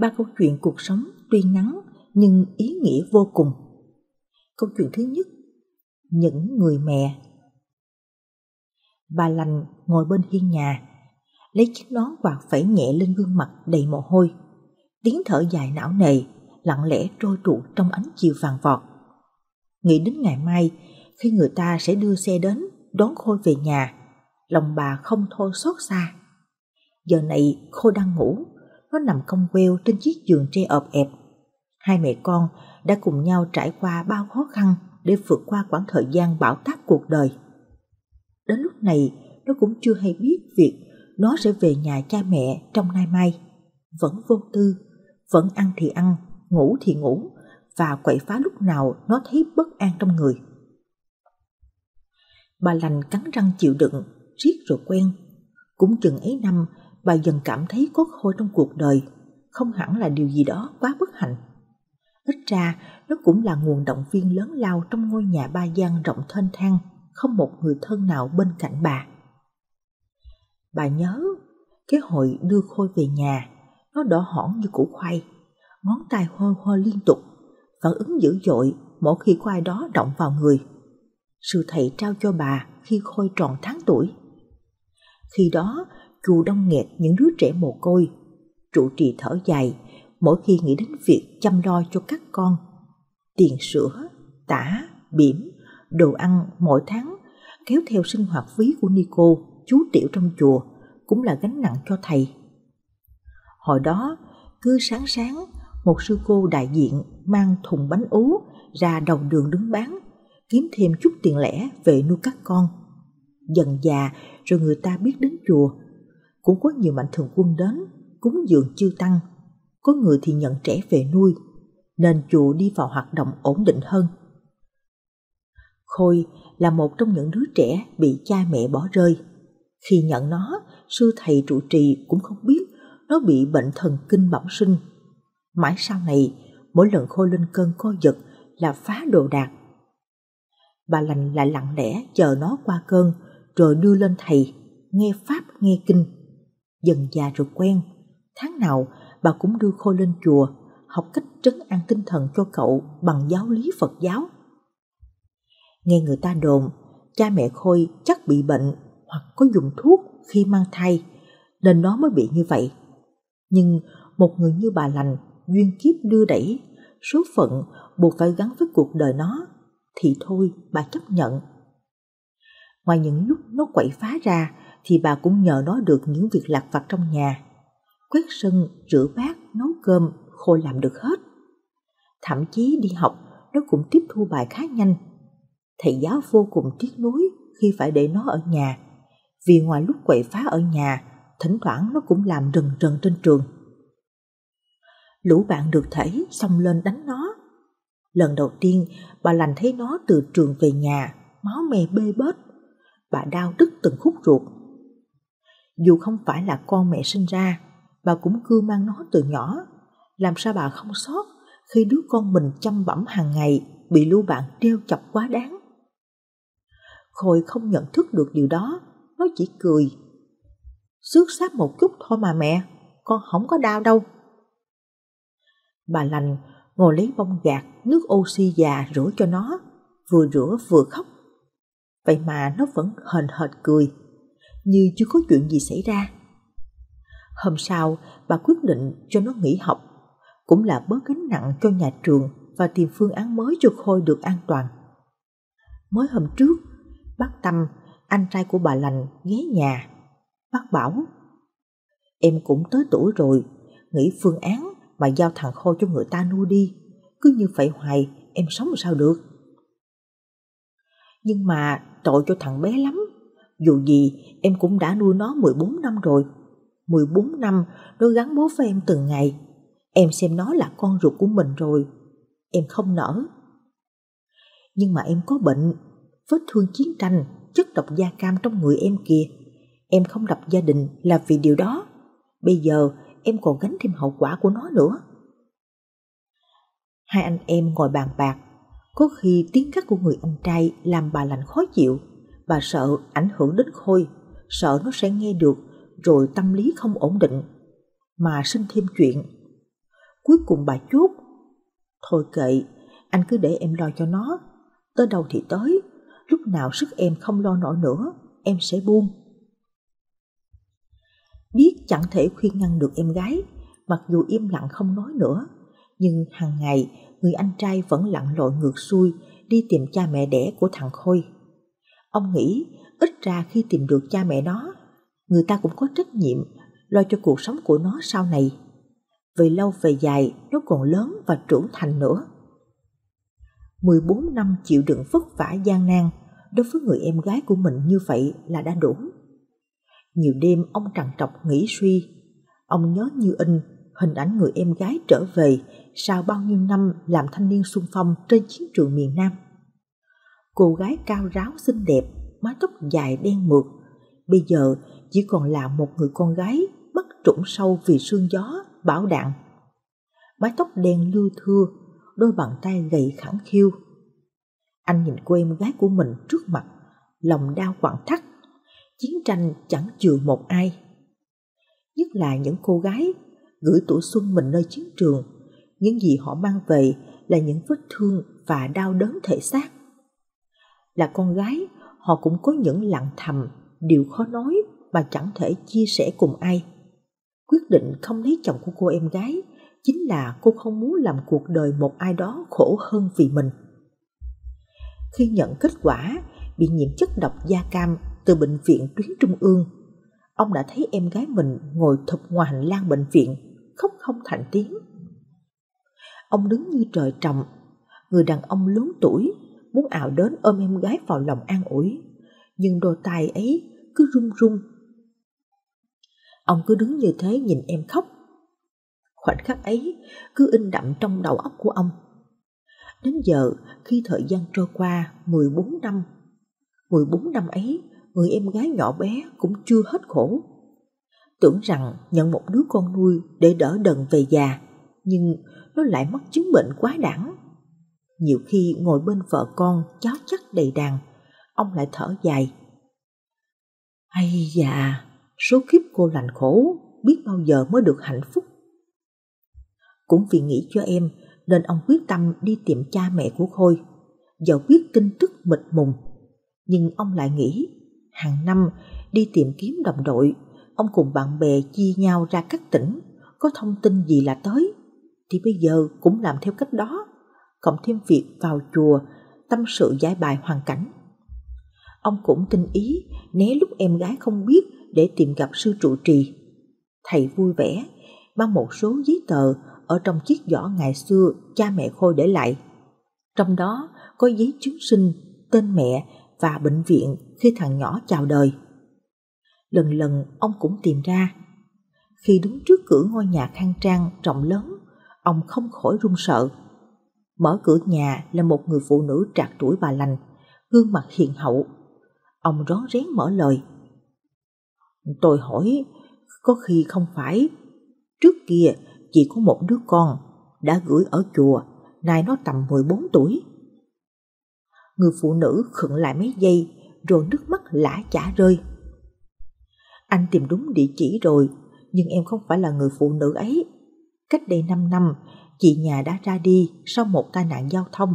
ba câu chuyện cuộc sống tuy ngắn nhưng ý nghĩa vô cùng. Câu chuyện thứ nhất, những người mẹ. Bà lành ngồi bên hiên nhà, lấy chiếc nón quạt phẩy nhẹ lên gương mặt đầy mồ hôi. Tiếng thở dài não nề, lặng lẽ trôi trụ trong ánh chiều vàng vọt. Nghĩ đến ngày mai, khi người ta sẽ đưa xe đến đón Khôi về nhà, lòng bà không thôi xót xa. Giờ này Khôi đang ngủ, nó nằm cong queo trên chiếc giường tre ọp ẹp. Hai mẹ con đã cùng nhau trải qua bao khó khăn để vượt qua quãng thời gian bão táp cuộc đời. Đến lúc này, nó cũng chưa hay biết việc nó sẽ về nhà cha mẹ trong nay mai. Vẫn vô tư, vẫn ăn thì ăn, ngủ thì ngủ và quậy phá lúc nào nó thấy bất an trong người. Bà lành cắn răng chịu đựng, riết rồi quen. Cũng chừng ấy năm bà dần cảm thấy có khôi trong cuộc đời không hẳn là điều gì đó quá bất hạnh ít ra nó cũng là nguồn động viên lớn lao trong ngôi nhà ba gian rộng thênh thang không một người thân nào bên cạnh bà bà nhớ cái hội đưa khôi về nhà nó đỏ hỏn như củ khoai ngón tay hôi hôi liên tục phản ứng dữ dội mỗi khi có ai đó động vào người sư thầy trao cho bà khi khôi tròn tháng tuổi khi đó cừu đông nghẹt những đứa trẻ mồ côi. Trụ trì thở dài mỗi khi nghĩ đến việc chăm lo cho các con. Tiền sữa, tả, bỉm, đồ ăn mỗi tháng kéo theo sinh hoạt phí của Nico, chú tiểu trong chùa cũng là gánh nặng cho thầy. Hồi đó, cứ sáng sáng, một sư cô đại diện mang thùng bánh ú ra đầu đường đứng bán, kiếm thêm chút tiền lẻ về nuôi các con. Dần già rồi người ta biết đến chùa cũng có nhiều mạnh thường quân đến cúng dường chiêu tăng có người thì nhận trẻ về nuôi nên chùa đi vào hoạt động ổn định hơn khôi là một trong những đứa trẻ bị cha mẹ bỏ rơi khi nhận nó sư thầy trụ trì cũng không biết nó bị bệnh thần kinh bẩm sinh mãi sau này mỗi lần khôi lên cơn co giật là phá đồ đạc bà lành lại lặng lẽ chờ nó qua cơn rồi đưa lên thầy nghe pháp nghe kinh dần già rồi quen. Tháng nào, bà cũng đưa Khôi lên chùa, học cách trấn an tinh thần cho cậu bằng giáo lý Phật giáo. Nghe người ta đồn, cha mẹ Khôi chắc bị bệnh hoặc có dùng thuốc khi mang thai, nên nó mới bị như vậy. Nhưng một người như bà lành, duyên kiếp đưa đẩy, số phận buộc phải gắn với cuộc đời nó, thì thôi bà chấp nhận. Ngoài những lúc nó quậy phá ra, thì bà cũng nhờ nó được những việc lặt vặt trong nhà. Quét sân, rửa bát, nấu cơm, Khôi làm được hết. Thậm chí đi học, nó cũng tiếp thu bài khá nhanh. Thầy giáo vô cùng tiếc nuối khi phải để nó ở nhà, vì ngoài lúc quậy phá ở nhà, thỉnh thoảng nó cũng làm rần rần trên trường. Lũ bạn được thấy xông lên đánh nó. Lần đầu tiên, bà lành thấy nó từ trường về nhà, máu me bê bết. Bà đau đứt từng khúc ruột, dù không phải là con mẹ sinh ra, bà cũng cưu mang nó từ nhỏ. Làm sao bà không sót khi đứa con mình chăm bẩm hàng ngày bị lưu bạn trêu chọc quá đáng. Khôi không nhận thức được điều đó, nó chỉ cười. Xước sát một chút thôi mà mẹ, con không có đau đâu. Bà lành ngồi lấy bông gạt, nước oxy già rửa cho nó, vừa rửa vừa khóc. Vậy mà nó vẫn hờn hệt cười như chưa có chuyện gì xảy ra. Hôm sau, bà quyết định cho nó nghỉ học, cũng là bớt gánh nặng cho nhà trường và tìm phương án mới cho Khôi được an toàn. Mới hôm trước, bác Tâm, anh trai của bà Lành ghé nhà. Bác bảo, em cũng tới tuổi rồi, nghĩ phương án mà giao thằng Khôi cho người ta nuôi đi. Cứ như vậy hoài, em sống sao được. Nhưng mà tội cho thằng bé lắm. Dù gì, em cũng đã nuôi nó 14 năm rồi. 14 năm, nó gắn bố với em từng ngày. Em xem nó là con ruột của mình rồi. Em không nỡ. Nhưng mà em có bệnh, vết thương chiến tranh, chất độc da cam trong người em kìa. Em không lập gia đình là vì điều đó. Bây giờ em còn gánh thêm hậu quả của nó nữa. Hai anh em ngồi bàn bạc, có khi tiếng cắt của người anh trai làm bà lạnh khó chịu. Bà sợ ảnh hưởng đến Khôi, sợ nó sẽ nghe được rồi tâm lý không ổn định, mà sinh thêm chuyện. Cuối cùng bà chốt, thôi kệ, anh cứ để em lo cho nó, tới đâu thì tới, lúc nào sức em không lo nổi nữa, em sẽ buông. Biết chẳng thể khuyên ngăn được em gái, mặc dù im lặng không nói nữa, nhưng hàng ngày người anh trai vẫn lặn lội ngược xuôi đi tìm cha mẹ đẻ của thằng Khôi. Ông nghĩ ít ra khi tìm được cha mẹ nó, người ta cũng có trách nhiệm lo cho cuộc sống của nó sau này. Về lâu về dài, nó còn lớn và trưởng thành nữa. 14 năm chịu đựng vất vả gian nan đối với người em gái của mình như vậy là đã đủ. Nhiều đêm ông trằn trọc nghĩ suy, ông nhớ như in hình ảnh người em gái trở về sau bao nhiêu năm làm thanh niên sung phong trên chiến trường miền Nam cô gái cao ráo xinh đẹp, mái tóc dài đen mượt. Bây giờ chỉ còn là một người con gái mắt trũng sâu vì sương gió, bão đạn. Mái tóc đen lưu thưa, đôi bàn tay gầy khẳng khiu. Anh nhìn cô em gái của mình trước mặt, lòng đau quặn thắt. Chiến tranh chẳng chừa một ai. Nhất là những cô gái gửi tuổi xuân mình nơi chiến trường, những gì họ mang về là những vết thương và đau đớn thể xác là con gái họ cũng có những lặng thầm điều khó nói mà chẳng thể chia sẻ cùng ai quyết định không lấy chồng của cô em gái chính là cô không muốn làm cuộc đời một ai đó khổ hơn vì mình khi nhận kết quả bị nhiễm chất độc da cam từ bệnh viện tuyến trung ương ông đã thấy em gái mình ngồi thụp ngoài hành lang bệnh viện khóc không thành tiếng ông đứng như trời trồng người đàn ông lớn tuổi muốn ảo đến ôm em gái vào lòng an ủi, nhưng đôi tay ấy cứ run run. Ông cứ đứng như thế nhìn em khóc. Khoảnh khắc ấy cứ in đậm trong đầu óc của ông. Đến giờ khi thời gian trôi qua 14 năm, 14 năm ấy người em gái nhỏ bé cũng chưa hết khổ. Tưởng rằng nhận một đứa con nuôi để đỡ đần về già, nhưng nó lại mắc chứng bệnh quá đẳng nhiều khi ngồi bên vợ con cháu chắc đầy đàn ông lại thở dài hay dạ số kiếp cô lành khổ biết bao giờ mới được hạnh phúc cũng vì nghĩ cho em nên ông quyết tâm đi tìm cha mẹ của khôi dẫu biết kinh tức mịt mùng nhưng ông lại nghĩ hàng năm đi tìm kiếm đồng đội ông cùng bạn bè chia nhau ra các tỉnh có thông tin gì là tới thì bây giờ cũng làm theo cách đó cộng thêm việc vào chùa tâm sự giải bài hoàn cảnh. Ông cũng tinh ý né lúc em gái không biết để tìm gặp sư trụ trì. Thầy vui vẻ mang một số giấy tờ ở trong chiếc giỏ ngày xưa cha mẹ Khôi để lại. Trong đó có giấy chứng sinh, tên mẹ và bệnh viện khi thằng nhỏ chào đời. Lần lần ông cũng tìm ra. Khi đứng trước cửa ngôi nhà khang trang rộng lớn, ông không khỏi run sợ Mở cửa nhà là một người phụ nữ trạc tuổi bà lành, gương mặt hiền hậu. Ông rón rén mở lời. Tôi hỏi, có khi không phải. Trước kia chỉ có một đứa con, đã gửi ở chùa, nay nó tầm 14 tuổi. Người phụ nữ khựng lại mấy giây, rồi nước mắt lã chả rơi. Anh tìm đúng địa chỉ rồi, nhưng em không phải là người phụ nữ ấy. Cách đây 5 năm, chị nhà đã ra đi sau một tai nạn giao thông.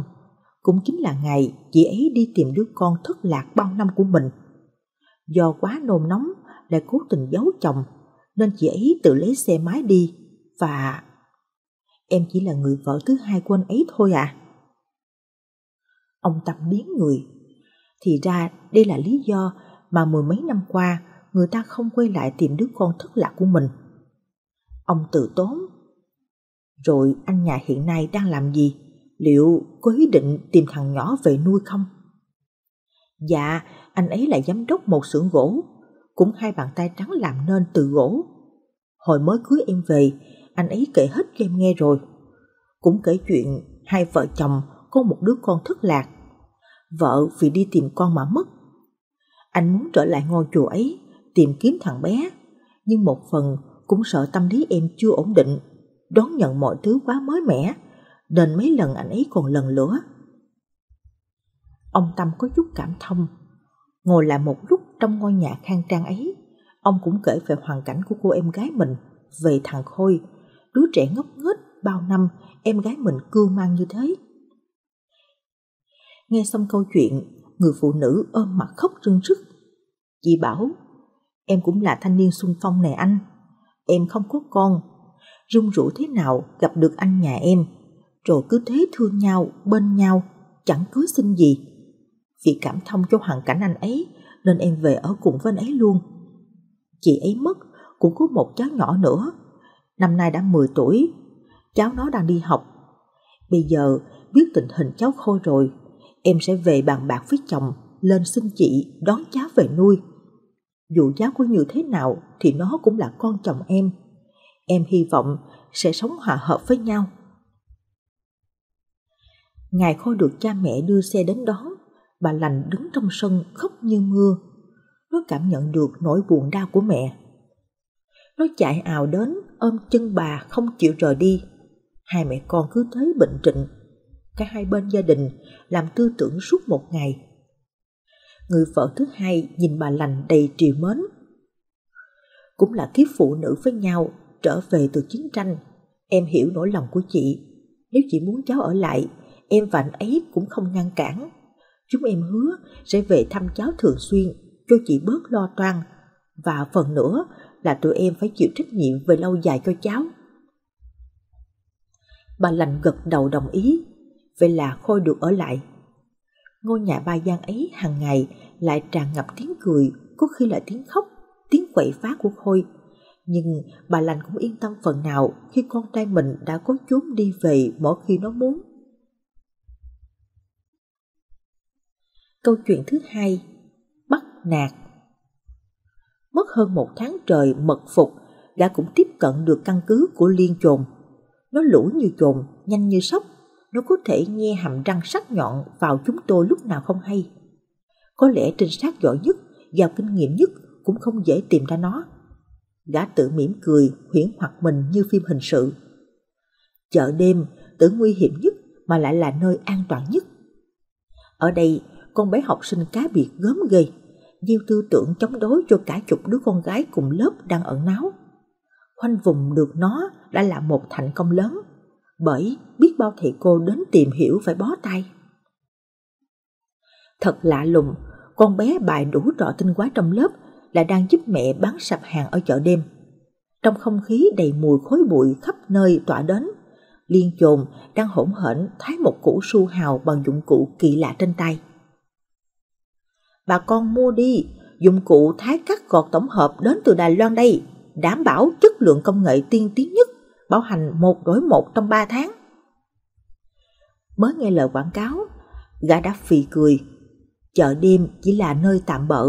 Cũng chính là ngày chị ấy đi tìm đứa con thất lạc bao năm của mình. Do quá nôn nóng lại cố tình giấu chồng nên chị ấy tự lấy xe máy đi và... Em chỉ là người vợ thứ hai của anh ấy thôi à. Ông tập biến người. Thì ra đây là lý do mà mười mấy năm qua người ta không quay lại tìm đứa con thất lạc của mình. Ông tự tốn rồi anh nhà hiện nay đang làm gì? Liệu có ý định tìm thằng nhỏ về nuôi không? Dạ, anh ấy là giám đốc một xưởng gỗ, cũng hai bàn tay trắng làm nên từ gỗ. Hồi mới cưới em về, anh ấy kể hết cho em nghe rồi. Cũng kể chuyện hai vợ chồng có một đứa con thất lạc. Vợ vì đi tìm con mà mất. Anh muốn trở lại ngôi chùa ấy, tìm kiếm thằng bé. Nhưng một phần cũng sợ tâm lý em chưa ổn định đón nhận mọi thứ quá mới mẻ, nên mấy lần anh ấy còn lần lửa. Ông Tâm có chút cảm thông, ngồi lại một lúc trong ngôi nhà khang trang ấy, ông cũng kể về hoàn cảnh của cô em gái mình, về thằng Khôi, đứa trẻ ngốc nghếch bao năm em gái mình cưu mang như thế. Nghe xong câu chuyện, người phụ nữ ôm mặt khóc rưng rức. Chị bảo, em cũng là thanh niên xung phong này anh, em không có con rung rủ thế nào gặp được anh nhà em, rồi cứ thế thương nhau, bên nhau, chẳng cưới xin gì. Vì cảm thông cho hoàn cảnh anh ấy, nên em về ở cùng với anh ấy luôn. Chị ấy mất, cũng có một cháu nhỏ nữa, năm nay đã 10 tuổi, cháu nó đang đi học. Bây giờ biết tình hình cháu Khôi rồi, em sẽ về bàn bạc với chồng, lên xin chị đón cháu về nuôi. Dù cháu có như thế nào thì nó cũng là con chồng em Em hy vọng sẽ sống hòa hợp với nhau. Ngày Khôi được cha mẹ đưa xe đến đón, bà lành đứng trong sân khóc như mưa. Nó cảm nhận được nỗi buồn đau của mẹ. Nó chạy ào đến, ôm chân bà không chịu rời đi. Hai mẹ con cứ thế bệnh trịnh. Cả hai bên gia đình làm tư tưởng suốt một ngày. Người vợ thứ hai nhìn bà lành đầy triều mến. Cũng là kiếp phụ nữ với nhau trở về từ chiến tranh. Em hiểu nỗi lòng của chị. Nếu chị muốn cháu ở lại, em và anh ấy cũng không ngăn cản. Chúng em hứa sẽ về thăm cháu thường xuyên, cho chị bớt lo toan. Và phần nữa là tụi em phải chịu trách nhiệm về lâu dài cho cháu. Bà lành gật đầu đồng ý, vậy là Khôi được ở lại. Ngôi nhà ba gian ấy hàng ngày lại tràn ngập tiếng cười, có khi là tiếng khóc, tiếng quậy phá của Khôi nhưng bà lành cũng yên tâm phần nào khi con trai mình đã có chốn đi về mỗi khi nó muốn. Câu chuyện thứ hai, bắt nạt. Mất hơn một tháng trời mật phục, gã cũng tiếp cận được căn cứ của liên trồn. Nó lũ như trồn, nhanh như sóc, nó có thể nghe hàm răng sắc nhọn vào chúng tôi lúc nào không hay. Có lẽ trinh sát giỏi nhất, giàu kinh nghiệm nhất cũng không dễ tìm ra nó gã tự mỉm cười huyễn hoặc mình như phim hình sự chợ đêm tưởng nguy hiểm nhất mà lại là nơi an toàn nhất ở đây con bé học sinh cá biệt gớm ghê nhiều tư tưởng chống đối cho cả chục đứa con gái cùng lớp đang ẩn náu khoanh vùng được nó đã là một thành công lớn bởi biết bao thầy cô đến tìm hiểu phải bó tay thật lạ lùng con bé bài đủ trò tinh quá trong lớp là đang giúp mẹ bán sạp hàng ở chợ đêm. Trong không khí đầy mùi khói bụi khắp nơi tỏa đến, Liên chồn đang hỗn hển thái một củ su hào bằng dụng cụ kỳ lạ trên tay. Bà con mua đi, dụng cụ thái cắt gọt tổng hợp đến từ Đài Loan đây, đảm bảo chất lượng công nghệ tiên tiến nhất, bảo hành một đối một trong ba tháng. Mới nghe lời quảng cáo, gã đã phì cười. Chợ đêm chỉ là nơi tạm bợ,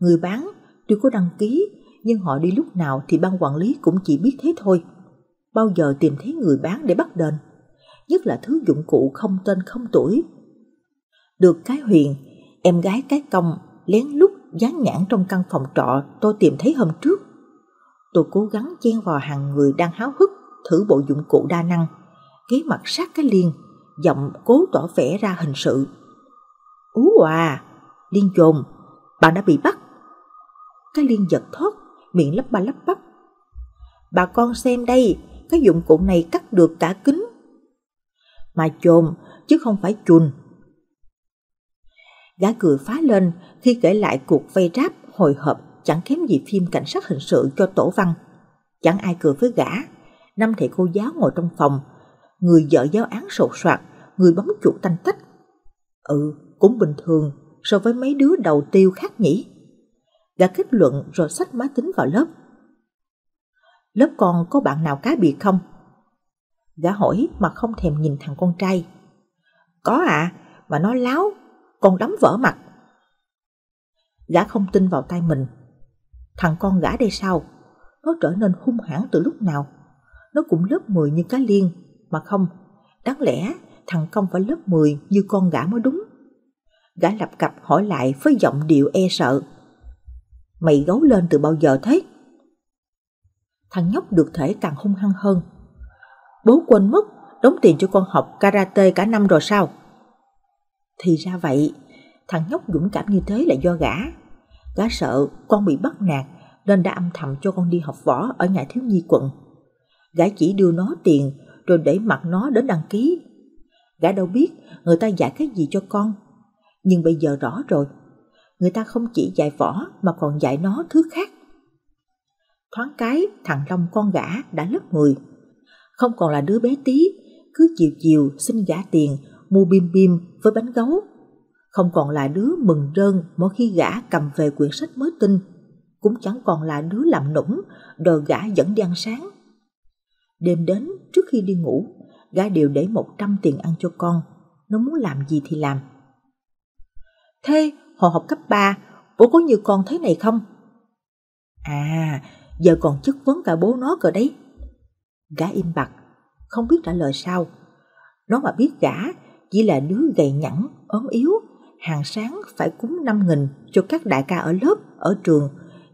người bán Tuy có đăng ký, nhưng họ đi lúc nào thì ban quản lý cũng chỉ biết thế thôi. Bao giờ tìm thấy người bán để bắt đền, nhất là thứ dụng cụ không tên không tuổi. Được cái huyền, em gái cái công lén lút dán nhãn trong căn phòng trọ tôi tìm thấy hôm trước. Tôi cố gắng chen vào hàng người đang háo hức thử bộ dụng cụ đa năng, kế mặt sát cái liên, giọng cố tỏ vẻ ra hình sự. Ú à, liên chồn, bạn đã bị bắt cái liên giật thoát, miệng lắp ba lắp bắp. Bà con xem đây, cái dụng cụ này cắt được cả kính. Mà chồm, chứ không phải chùn. Gã cười phá lên khi kể lại cuộc vây ráp hồi hộp chẳng kém gì phim cảnh sát hình sự cho tổ văn. Chẳng ai cười với gã. Năm thầy cô giáo ngồi trong phòng. Người vợ giáo án sột soạt, người bấm chuột tanh tách. Ừ, cũng bình thường so với mấy đứa đầu tiêu khác nhỉ gã kết luận rồi sách máy tính vào lớp. Lớp con có bạn nào cá biệt không? Gã hỏi mà không thèm nhìn thằng con trai. Có ạ, à, mà nó láo, con đấm vỡ mặt. Gã không tin vào tay mình. Thằng con gã đây sao? Nó trở nên hung hãn từ lúc nào? Nó cũng lớp 10 như cá liên, mà không, đáng lẽ thằng Công phải lớp 10 như con gã mới đúng. Gã lập cặp hỏi lại với giọng điệu e sợ mày gấu lên từ bao giờ thế? Thằng nhóc được thể càng hung hăng hơn. Bố quên mất, đóng tiền cho con học karate cả năm rồi sao? Thì ra vậy, thằng nhóc dũng cảm như thế là do gã. Gã sợ con bị bắt nạt nên đã âm thầm cho con đi học võ ở nhà thiếu nhi quận. Gã chỉ đưa nó tiền rồi để mặc nó đến đăng ký. Gã đâu biết người ta dạy cái gì cho con. Nhưng bây giờ rõ rồi, người ta không chỉ dạy võ mà còn dạy nó thứ khác. Thoáng cái, thằng Long con gã đã lớp 10. Không còn là đứa bé tí, cứ chiều chiều xin gã tiền, mua bim bim với bánh gấu. Không còn là đứa mừng rơn mỗi khi gã cầm về quyển sách mới tinh. Cũng chẳng còn là đứa làm nũng, đòi gã dẫn đi ăn sáng. Đêm đến, trước khi đi ngủ, gã đều để 100 tiền ăn cho con. Nó muốn làm gì thì làm. Thế Hồi học cấp 3, bố có như con thế này không? À, giờ còn chất vấn cả bố nó cờ đấy. Gã im bặt, không biết trả lời sao. Nó mà biết gã chỉ là đứa gầy nhẵn, ốm yếu, hàng sáng phải cúng năm nghìn cho các đại ca ở lớp, ở trường,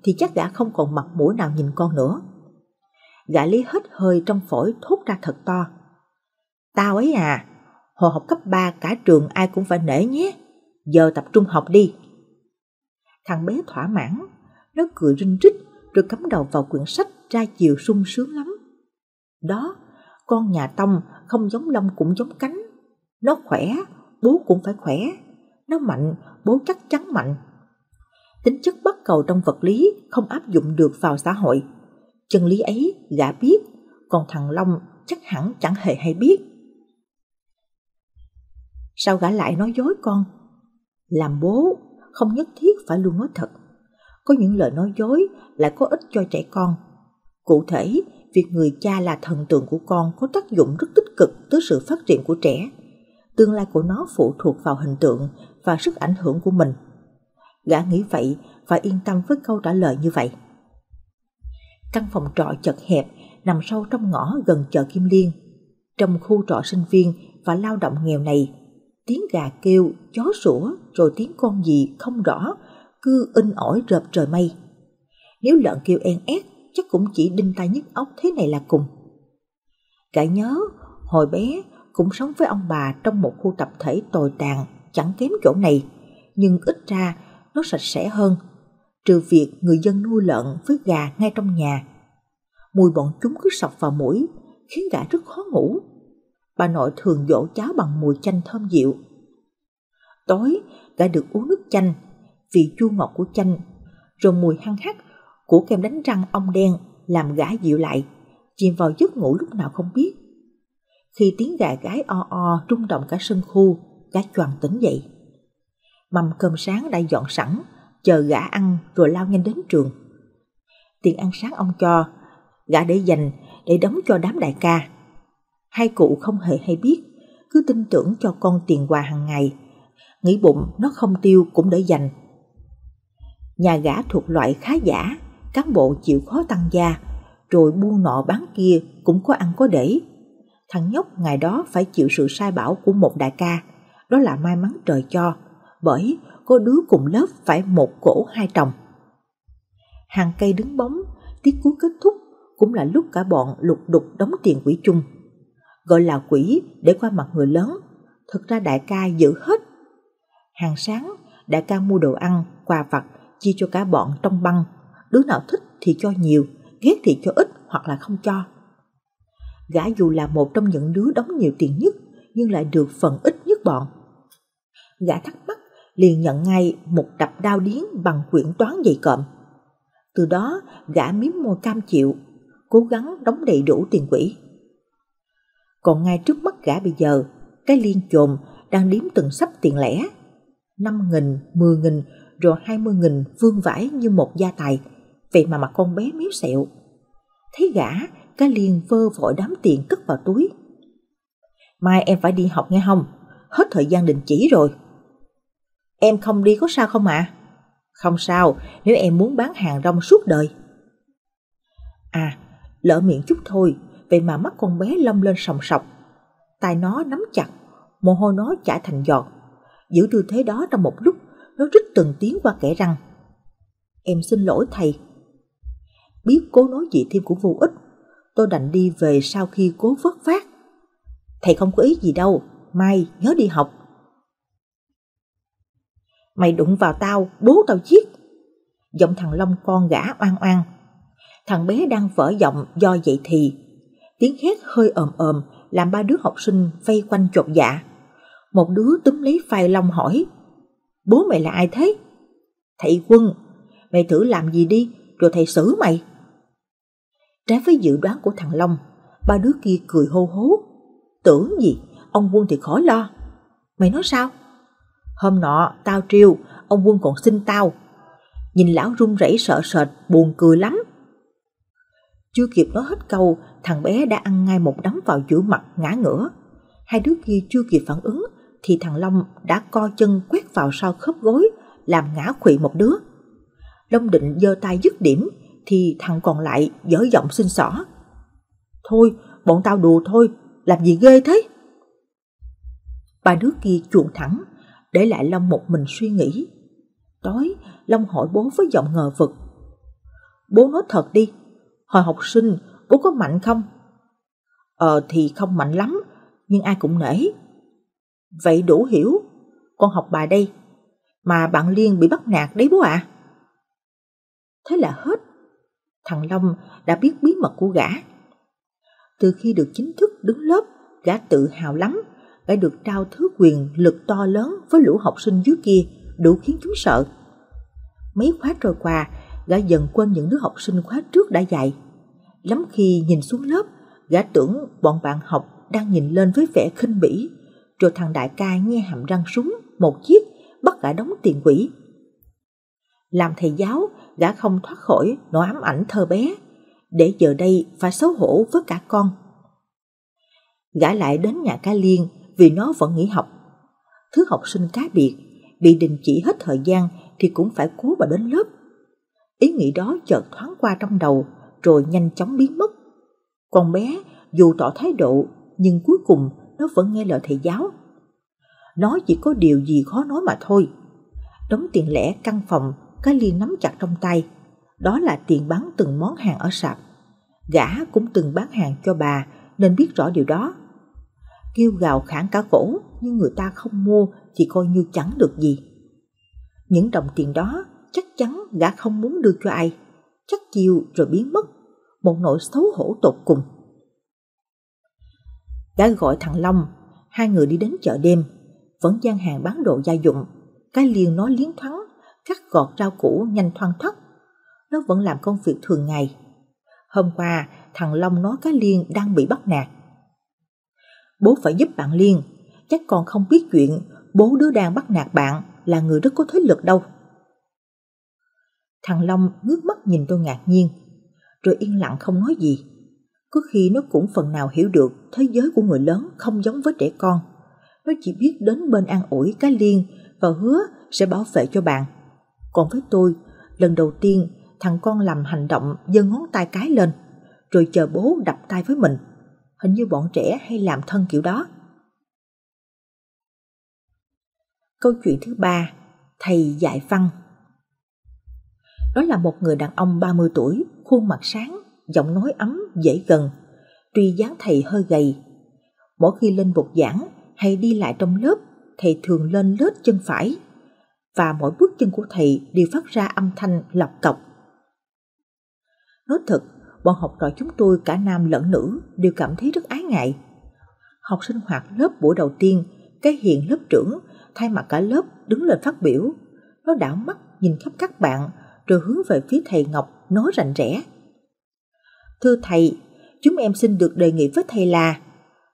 thì chắc gã không còn mặt mũi nào nhìn con nữa. Gã lấy hết hơi trong phổi thốt ra thật to. Tao ấy à, hồi học cấp 3 cả trường ai cũng phải nể nhé giờ tập trung học đi. Thằng bé thỏa mãn, nó cười rinh rít rồi cắm đầu vào quyển sách ra chiều sung sướng lắm. Đó, con nhà Tông không giống lông cũng giống cánh. Nó khỏe, bố cũng phải khỏe. Nó mạnh, bố chắc chắn mạnh. Tính chất bắt cầu trong vật lý không áp dụng được vào xã hội. Chân lý ấy gã biết, còn thằng Long chắc hẳn chẳng hề hay biết. Sao gã lại nói dối con? làm bố không nhất thiết phải luôn nói thật có những lời nói dối lại có ích cho trẻ con cụ thể việc người cha là thần tượng của con có tác dụng rất tích cực tới sự phát triển của trẻ tương lai của nó phụ thuộc vào hình tượng và sức ảnh hưởng của mình gã nghĩ vậy và yên tâm với câu trả lời như vậy căn phòng trọ chật hẹp nằm sâu trong ngõ gần chợ kim liên trong khu trọ sinh viên và lao động nghèo này tiếng gà kêu, chó sủa, rồi tiếng con gì không rõ, cứ in ỏi rợp trời mây. Nếu lợn kêu en ét, chắc cũng chỉ đinh tai nhức óc thế này là cùng. Cả nhớ, hồi bé cũng sống với ông bà trong một khu tập thể tồi tàn, chẳng kém chỗ này, nhưng ít ra nó sạch sẽ hơn, trừ việc người dân nuôi lợn với gà ngay trong nhà. Mùi bọn chúng cứ sọc vào mũi, khiến gã rất khó ngủ bà nội thường dỗ cháu bằng mùi chanh thơm dịu. Tối, gã được uống nước chanh, vị chua ngọt của chanh, rồi mùi hăng hắc của kem đánh răng ong đen làm gã dịu lại, chìm vào giấc ngủ lúc nào không biết. Khi tiếng gà gái o o rung động cả sân khu, gã choàng tỉnh dậy. Mâm cơm sáng đã dọn sẵn, chờ gã ăn rồi lao nhanh đến trường. Tiền ăn sáng ông cho, gã để dành để đóng cho đám đại ca. Hai cụ không hề hay biết, cứ tin tưởng cho con tiền quà hàng ngày. Nghĩ bụng nó không tiêu cũng để dành. Nhà gã thuộc loại khá giả, cán bộ chịu khó tăng gia, rồi buôn nọ bán kia cũng có ăn có để. Thằng nhóc ngày đó phải chịu sự sai bảo của một đại ca, đó là may mắn trời cho, bởi có đứa cùng lớp phải một cổ hai trồng. Hàng cây đứng bóng, tiết cuối kết thúc cũng là lúc cả bọn lục đục đóng tiền quỹ chung gọi là quỷ để qua mặt người lớn. Thực ra đại ca giữ hết. Hàng sáng, đại ca mua đồ ăn, quà vặt, chia cho cả bọn trong băng. Đứa nào thích thì cho nhiều, ghét thì cho ít hoặc là không cho. Gã dù là một trong những đứa đóng nhiều tiền nhất, nhưng lại được phần ít nhất bọn. Gã thắc mắc, liền nhận ngay một đập đao điến bằng quyển toán dày cộm. Từ đó, gã miếm môi cam chịu, cố gắng đóng đầy đủ tiền quỹ còn ngay trước mắt gã bây giờ cái liên chồn đang đếm từng sắp tiền lẻ năm nghìn mười nghìn rồi hai mươi nghìn vương vãi như một gia tài vậy mà mặt con bé méo xẹo thấy gã cái liên vơ vội đám tiền cất vào túi mai em phải đi học nghe không hết thời gian đình chỉ rồi em không đi có sao không ạ à? không sao nếu em muốn bán hàng rong suốt đời à lỡ miệng chút thôi vậy mà mắt con bé long lên sòng sọc. Tay nó nắm chặt, mồ hôi nó chảy thành giọt. Giữ tư thế đó trong một lúc, nó rít từng tiếng qua kẻ răng. Em xin lỗi thầy. Biết cố nói gì thêm cũng vô ích, tôi đành đi về sau khi cố vất vát. Thầy không có ý gì đâu, mai nhớ đi học. Mày đụng vào tao, bố tao giết. Giọng thằng Long con gã oan oan. Thằng bé đang vỡ giọng do vậy thì tiếng hét hơi ồm ồm làm ba đứa học sinh vây quanh chột dạ một đứa túm lấy phai long hỏi bố mày là ai thế thầy quân mày thử làm gì đi rồi thầy xử mày trái với dự đoán của thằng long ba đứa kia cười hô hố tưởng gì ông quân thì khỏi lo mày nói sao hôm nọ tao triêu ông quân còn xin tao nhìn lão run rẩy sợ sệt buồn cười lắm chưa kịp nói hết câu, thằng bé đã ăn ngay một đấm vào giữa mặt ngã ngửa. Hai đứa kia chưa kịp phản ứng, thì thằng Long đã co chân quét vào sau khớp gối, làm ngã khụy một đứa. Long định giơ tay dứt điểm, thì thằng còn lại dở giọng xin xỏ. Thôi, bọn tao đùa thôi, làm gì ghê thế? Ba đứa kia chuồn thẳng, để lại Long một mình suy nghĩ. Tối, Long hỏi bố với giọng ngờ vực. Bố nói thật đi, Hồi học sinh, bố có mạnh không? Ờ thì không mạnh lắm, nhưng ai cũng nể. Vậy đủ hiểu, con học bài đây. Mà bạn Liên bị bắt nạt đấy bố ạ. À. Thế là hết. Thằng Long đã biết bí mật của gã. Từ khi được chính thức đứng lớp, gã tự hào lắm. Gã được trao thứ quyền lực to lớn với lũ học sinh dưới kia, đủ khiến chúng sợ. Mấy khóa trôi qua, gã dần quên những đứa học sinh khóa trước đã dạy. Lắm khi nhìn xuống lớp, gã tưởng bọn bạn học đang nhìn lên với vẻ khinh bỉ, rồi thằng đại ca nghe hàm răng súng một chiếc bắt gã đóng tiền quỷ. Làm thầy giáo, gã không thoát khỏi nỗi ám ảnh thơ bé, để giờ đây phải xấu hổ với cả con. Gã lại đến nhà ca liên vì nó vẫn nghỉ học. Thứ học sinh cá biệt, bị đình chỉ hết thời gian thì cũng phải cố mà đến lớp Ý nghĩ đó chợt thoáng qua trong đầu rồi nhanh chóng biến mất. Con bé dù tỏ thái độ nhưng cuối cùng nó vẫn nghe lời thầy giáo. Nó chỉ có điều gì khó nói mà thôi. Đống tiền lẻ căn phòng cái liền nắm chặt trong tay. Đó là tiền bán từng món hàng ở sạp. Gã cũng từng bán hàng cho bà nên biết rõ điều đó. Kêu gào khản cả cổ nhưng người ta không mua thì coi như chẳng được gì. Những đồng tiền đó chắc chắn gã không muốn đưa cho ai, chắc chiều rồi biến mất, một nỗi xấu hổ tột cùng. Gã gọi thằng Long, hai người đi đến chợ đêm, vẫn gian hàng bán đồ gia dụng, cái liền nói liến thoáng, cắt gọt rau củ nhanh thoăn thoắt. Nó vẫn làm công việc thường ngày. Hôm qua, thằng Long nói cái Liên đang bị bắt nạt. Bố phải giúp bạn Liên, chắc con không biết chuyện bố đứa đang bắt nạt bạn là người rất có thế lực đâu. Thằng Long ngước mắt nhìn tôi ngạc nhiên, rồi yên lặng không nói gì. Có khi nó cũng phần nào hiểu được thế giới của người lớn không giống với trẻ con. Nó chỉ biết đến bên an ủi cái liên và hứa sẽ bảo vệ cho bạn. Còn với tôi, lần đầu tiên thằng con làm hành động giơ ngón tay cái lên, rồi chờ bố đập tay với mình. Hình như bọn trẻ hay làm thân kiểu đó. Câu chuyện thứ ba, thầy dạy văn đó là một người đàn ông 30 tuổi, khuôn mặt sáng, giọng nói ấm, dễ gần. Tuy dáng thầy hơi gầy, mỗi khi lên bục giảng hay đi lại trong lớp, thầy thường lên lết chân phải và mỗi bước chân của thầy đều phát ra âm thanh lọc cọc. Nói thật, bọn học trò chúng tôi cả nam lẫn nữ đều cảm thấy rất ái ngại. Học sinh hoạt lớp buổi đầu tiên, cái hiện lớp trưởng thay mặt cả lớp đứng lên phát biểu. Nó đảo mắt nhìn khắp các bạn rồi hướng về phía thầy Ngọc nói rành rẽ. Thưa thầy, chúng em xin được đề nghị với thầy là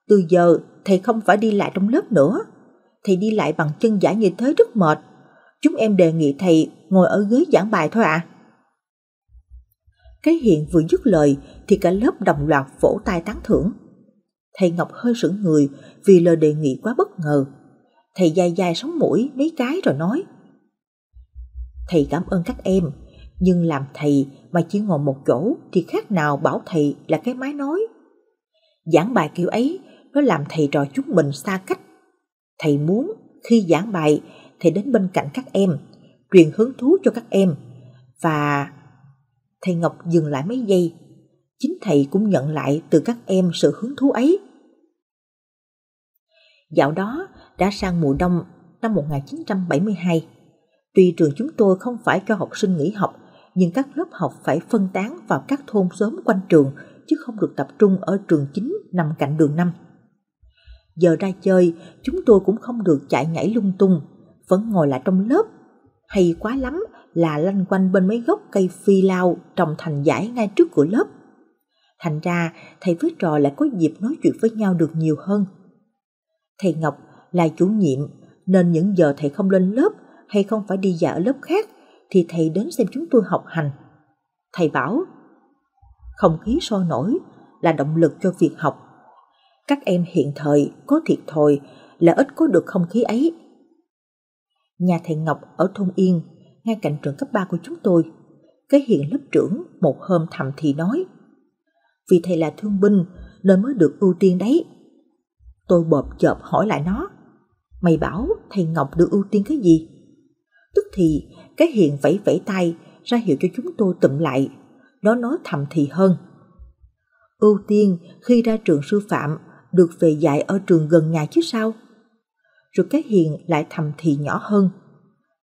từ giờ thầy không phải đi lại trong lớp nữa. Thầy đi lại bằng chân giả như thế rất mệt. Chúng em đề nghị thầy ngồi ở ghế giảng bài thôi ạ. À. Cái hiện vừa dứt lời thì cả lớp đồng loạt vỗ tay tán thưởng. Thầy Ngọc hơi sững người vì lời đề nghị quá bất ngờ. Thầy dai dai sống mũi mấy cái rồi nói. Thầy cảm ơn các em nhưng làm thầy mà chỉ ngồi một chỗ thì khác nào bảo thầy là cái mái nói. Giảng bài kiểu ấy, nó làm thầy trò chúng mình xa cách. Thầy muốn khi giảng bài, thầy đến bên cạnh các em, truyền hứng thú cho các em. Và thầy Ngọc dừng lại mấy giây, chính thầy cũng nhận lại từ các em sự hứng thú ấy. Dạo đó đã sang mùa đông năm 1972. Tuy trường chúng tôi không phải cho học sinh nghỉ học nhưng các lớp học phải phân tán vào các thôn xóm quanh trường chứ không được tập trung ở trường chính nằm cạnh đường năm. Giờ ra chơi, chúng tôi cũng không được chạy nhảy lung tung, vẫn ngồi lại trong lớp. Hay quá lắm là lanh quanh bên mấy gốc cây phi lao trồng thành dải ngay trước cửa lớp. Thành ra, thầy với trò lại có dịp nói chuyện với nhau được nhiều hơn. Thầy Ngọc là chủ nhiệm, nên những giờ thầy không lên lớp hay không phải đi dạy ở lớp khác thì thầy đến xem chúng tôi học hành. Thầy bảo, không khí sôi nổi là động lực cho việc học. Các em hiện thời có thiệt thòi là ít có được không khí ấy. Nhà thầy Ngọc ở thôn Yên, ngay cạnh trường cấp 3 của chúng tôi, cái hiện lớp trưởng một hôm thầm thì nói, vì thầy là thương binh nên mới được ưu tiên đấy. Tôi bợp chợp hỏi lại nó, mày bảo thầy Ngọc được ưu tiên cái gì? Tức thì cái hiền vẫy vẫy tay, ra hiệu cho chúng tôi tụm lại. Nó nói thầm thì hơn. Ưu tiên khi ra trường sư phạm, được về dạy ở trường gần nhà chứ sao? Rồi cái hiền lại thầm thì nhỏ hơn.